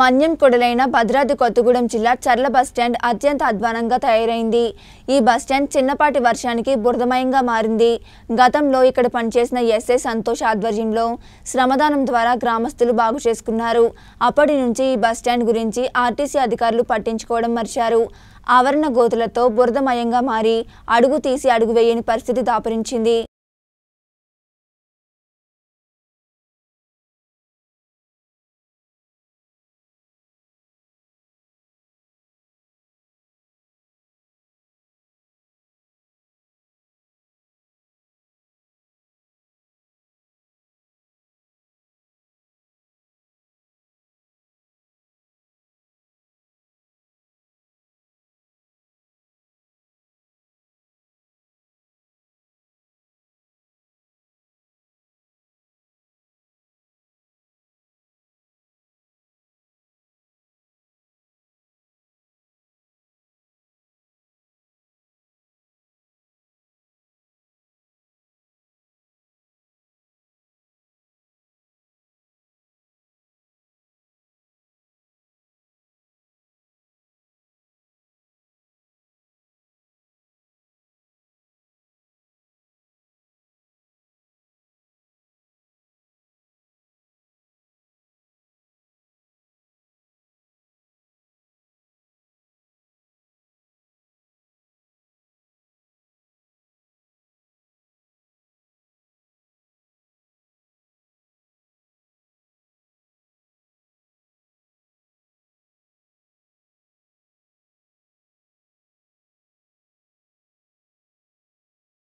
మన్యం కొడలైన భద్రాద్రి కొత్తగూడెం జిల్లా చర్ల బస్టాండ్ అత్యంత అధ్వానంగా తయారైంది ఈ బస్టాండ్ చిన్నపాటి వర్షానికి బురదమయంగా మారింది గతంలో ఇక్కడ పనిచేసిన ఎస్ఐ సంతోష్ ఆధ్వర్యంలో శ్రమదానం ద్వారా గ్రామస్తులు బాగు చేసుకున్నారు అప్పటి నుంచి ఈ బస్టాండ్ గురించి ఆర్టీసీ అధికారులు పట్టించుకోవడం మర్చారు ఆవరణ గోతులతో బురదమయంగా మారి అడుగు తీసి అడుగు వేయని పరిస్థితి దాపరించింది